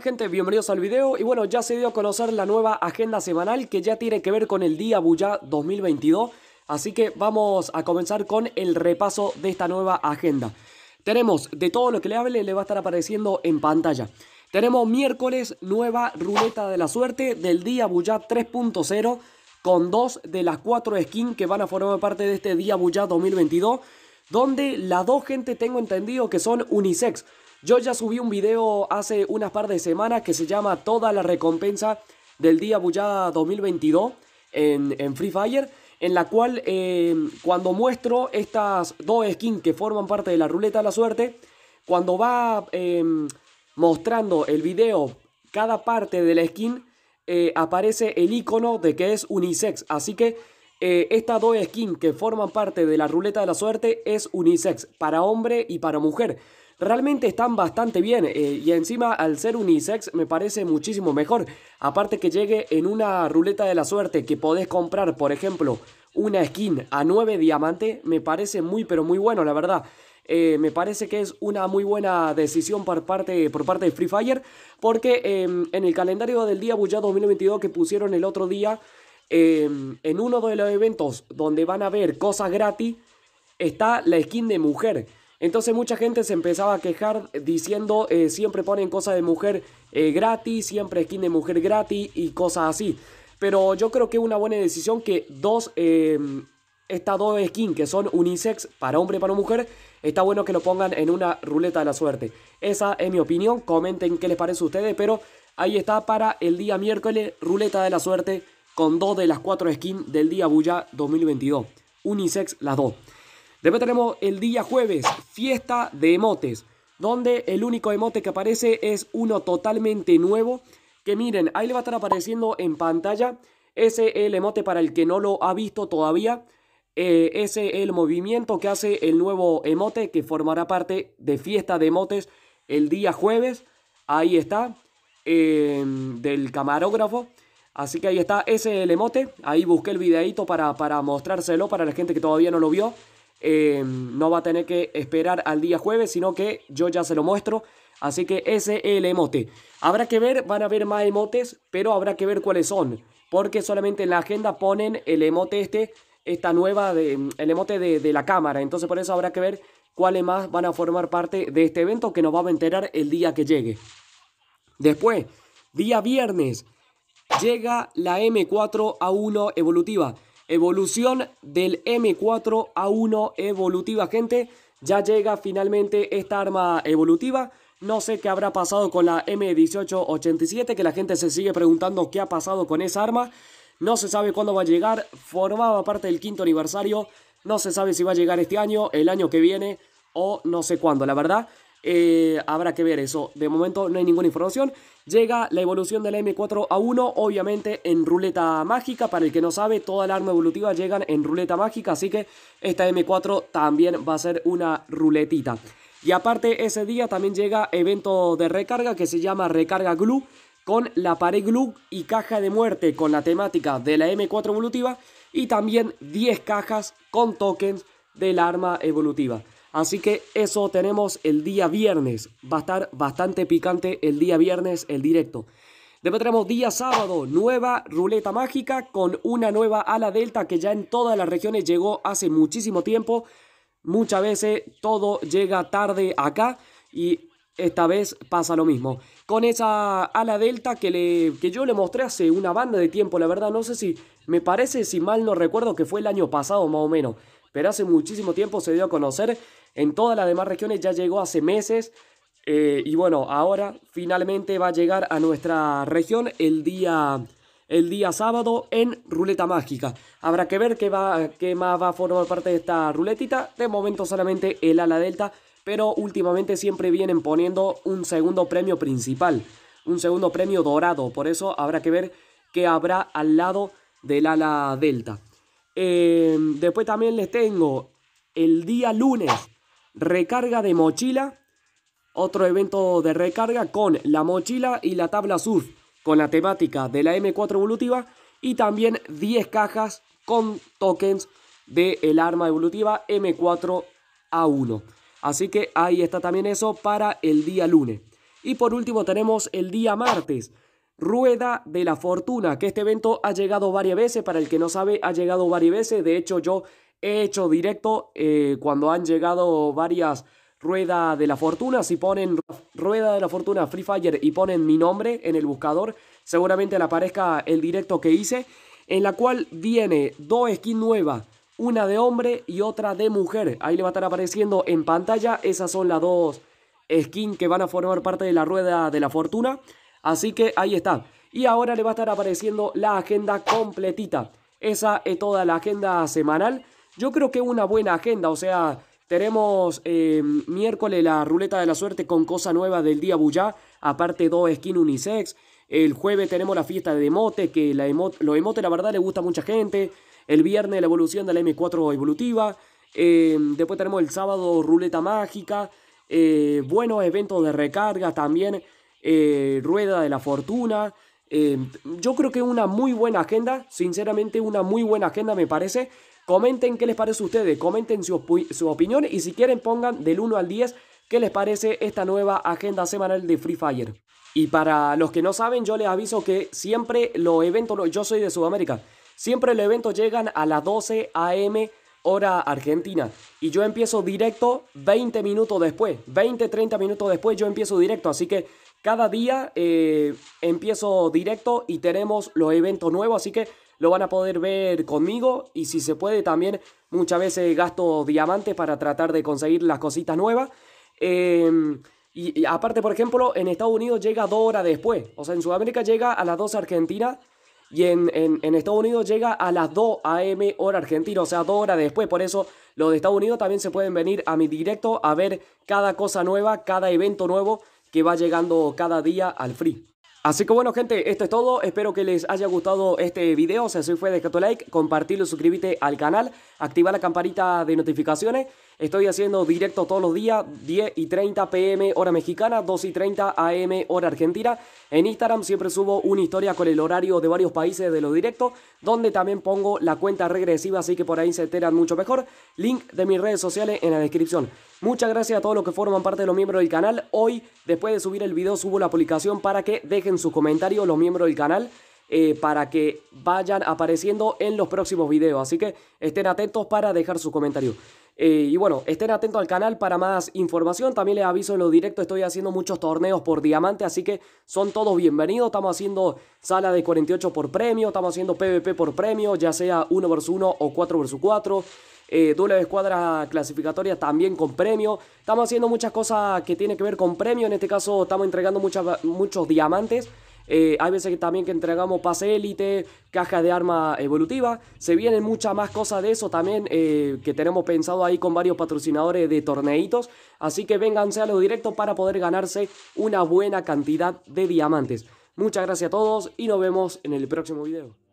gente? Bienvenidos al video y bueno, ya se dio a conocer la nueva agenda semanal que ya tiene que ver con el día Buya 2022, así que vamos a comenzar con el repaso de esta nueva agenda. Tenemos, de todo lo que le hable, le va a estar apareciendo en pantalla. Tenemos miércoles, nueva ruleta de la suerte del día Buya 3.0, con dos de las cuatro skins que van a formar parte de este día Buya 2022, donde las dos gente tengo entendido que son unisex, yo ya subí un video hace unas par de semanas que se llama Toda la recompensa del día Bullada 2022 en, Free Fire, en la cual em, cuando muestro estas dos skins que forman parte de la ruleta de la suerte, cuando va em, mostrando el video cada parte de la skin, eh, aparece el icono de que es unisex. Así que eh, estas dos skins que forman parte de la ruleta de la suerte es unisex, para hombre y para mujer realmente están bastante bien eh, y encima al ser unisex me parece muchísimo mejor. Aparte que llegue en una ruleta de la suerte que podés comprar, por ejemplo, una skin a 9 diamantes me parece muy pero muy bueno, la verdad. Eh, me parece que es una muy buena decisión por parte, por parte de Free Fire, porque em, en el calendario del día bulla 2022 que pusieron el otro día, em, en uno de los eventos donde van a ver cosas gratis, está la skin de mujer. Entonces mucha gente se empezaba a quejar diciendo eh, siempre ponen cosas de mujer eh, gratis, siempre skin de mujer gratis y cosas así. Pero yo creo que es una buena decisión que dos, eh, estas dos skins que son unisex para hombre y para mujer, está bueno que lo pongan en una ruleta de la suerte. Esa es mi opinión, comenten qué les parece a ustedes, pero ahí está para el día miércoles, ruleta de la suerte con dos de las cuatro skins del día bulla 2022. Unisex las dos. Después tenemos el día jueves, fiesta de emotes, donde el único emote que aparece es uno totalmente nuevo, que miren, ahí le va a estar apareciendo en pantalla, ese es el emote para el que no lo ha visto todavía, eh, ese es el movimiento que hace el nuevo emote que formará parte de fiesta de emotes el día jueves, ahí está, em, del camarógrafo. Así que ahí está, ese es el emote. Ahí busqué el videito para, para mostrárselo para la gente que todavía no lo vio. Em, no va a tener que esperar al día jueves, sino que yo ya se lo muestro. Así que ese es el emote. Habrá que ver, van a haber más emotes, pero habrá que ver cuáles son. Porque solamente en la agenda ponen el emote este, esta nueva, de, el emote de, de la cámara. Entonces por eso habrá que ver cuáles más van a formar parte de este evento que nos vamos a enterar el día que llegue. Después, día viernes, llega la M4A1 evolutiva. Evolución del M4 A1 evolutiva, gente. Ya llega finalmente esta arma evolutiva. No sé qué habrá pasado con la M1887, que la gente se sigue preguntando qué ha pasado con esa arma. No se sabe cuándo va a llegar, formaba parte del quinto aniversario, no se sabe si va a llegar este año, el año que viene o no sé cuándo, la verdad. Eh, habrá que ver eso. De momento no hay ninguna información. Llega la evolución de la M4 a 1, obviamente en ruleta mágica. Para el que no sabe, toda la arma evolutiva llegan en ruleta mágica, así que esta M4 también va a ser una ruletita. Y aparte ese día también llega evento de recarga que se llama Recarga Glue con la pared glue y caja de muerte con la temática de la M4 evolutiva y también 10 cajas con tokens del arma evolutiva. Así que eso tenemos el día viernes. Va a estar bastante picante el día viernes el directo. Después tenemos día sábado, nueva ruleta mágica con una nueva ala delta que ya en todas las regiones llegó hace muchísimo tiempo. Muchas veces todo llega tarde acá y esta vez pasa lo mismo. Con esa ala delta que, le, que yo le mostré hace una banda de tiempo, la verdad no sé si, me parece si mal no recuerdo que fue el año pasado más o menos, pero hace muchísimo tiempo se dio a conocer en todas las demás regiones ya llegó hace meses. Eh, y bueno, ahora finalmente va a llegar a nuestra región el día, el día sábado en Ruleta Mágica. Habrá que ver qué, va, qué más va a formar parte de esta ruletita. De momento solamente el ala delta, pero últimamente siempre vienen poniendo un segundo premio principal, un segundo premio dorado. Por eso habrá que ver qué habrá al lado del ala delta. Eh, después también les tengo el día lunes recarga de mochila, otro evento de recarga con la mochila y la tabla surf con la temática de la M4 evolutiva y también 10 cajas con tokens del el arma evolutiva M4A1. Así que ahí está también eso para el día lunes. Y por último tenemos el día martes, Rueda de la Fortuna, que este evento ha llegado varias veces, para el que no sabe, ha llegado varias veces, de hecho yo he hecho directo eh, cuando han llegado varias ruedas de la fortuna. Si ponen rueda de la fortuna Free Fire y ponen mi nombre en el buscador, seguramente le aparezca el directo que hice, en la cual viene dos skins nuevas. Una de hombre y otra de mujer. Ahí le va a estar apareciendo en pantalla. Esas son las dos skins que van a formar parte de la rueda de la fortuna. Así que ahí está. Y ahora le va a estar apareciendo la agenda completita. Esa es toda la agenda semanal. Yo creo que una buena agenda, o sea, tenemos eh, miércoles la ruleta de la suerte con cosa nueva del día bullá, aparte dos skin unisex. El jueves tenemos la fiesta de emote, que la emote los emotes la verdad le gusta a mucha gente. El viernes la evolución de la M4 evolutiva. Eh, después tenemos el sábado ruleta mágica. Eh, buenos eventos de recarga también. rueda de la fortuna. Em, yo creo que una muy buena agenda, sinceramente una muy buena agenda me parece. Comenten qué les parece a ustedes, comenten su, su opinión y si quieren pongan del 1 al 10 qué les parece esta nueva agenda semanal de Free Fire. Y para los que no saben, yo les aviso que siempre los eventos, yo soy de Sudamérica, siempre los eventos llegan a las 12 am hora argentina. Y yo empiezo directo 20 minutos después, 20, 30 minutos después yo empiezo directo. Así que cada día eh, empiezo directo y tenemos los eventos nuevos, así que lo van a poder ver conmigo y si se puede también muchas veces gasto diamantes para tratar de conseguir las cositas nuevas. Em, y, aparte, por ejemplo, en Estados Unidos llega dos horas después, o sea, en Sudamérica llega a las 2 Argentina y en, en, Estados Unidos llega a las 2 a.m. hora argentina, o sea, dos horas después. Por eso los de Estados Unidos también se pueden venir a mi directo a ver cada cosa nueva, cada evento nuevo que va llegando cada día al free. Así que bueno gente, esto es todo, espero que les haya gustado este video, si así fue deja tu like, compartirlo, suscríbete al canal, activa la campanita de notificaciones Estoy haciendo directo todos los días, 10 y 30 pm hora mexicana, 2 y 30 am hora argentina. En Instagram siempre subo una historia con el horario de varios países de los directos, donde también pongo la cuenta regresiva, así que por ahí se enteran mucho mejor. Link de mis redes sociales en la descripción. Muchas gracias a todos los que forman parte de los miembros del canal. Hoy, después de subir el video, subo la publicación para que dejen sus comentarios los miembros del canal. Eh, para que vayan apareciendo en los próximos videos. Así que estén atentos para dejar su comentario. Eh, y bueno, estén atentos al canal para más información. También les aviso en lo directo, estoy haciendo muchos torneos por diamante, así que son todos bienvenidos. Estamos haciendo sala de 48 por premio, estamos haciendo PvP por premio, ya sea 1 vs 1 o 4 vs 4. Eh, escuadra clasificatoria también con premio. Estamos haciendo muchas cosas que tienen que ver con premio. En este caso estamos entregando muchos diamantes. Eh, hay veces que también que entregamos pase élite, caja de arma evolutiva. Se vienen muchas más cosas de eso también eh, que tenemos pensado ahí con varios patrocinadores de torneitos. Así que vénganse a los directos para poder ganarse una buena cantidad de diamantes. Muchas gracias a todos y nos vemos en el próximo video.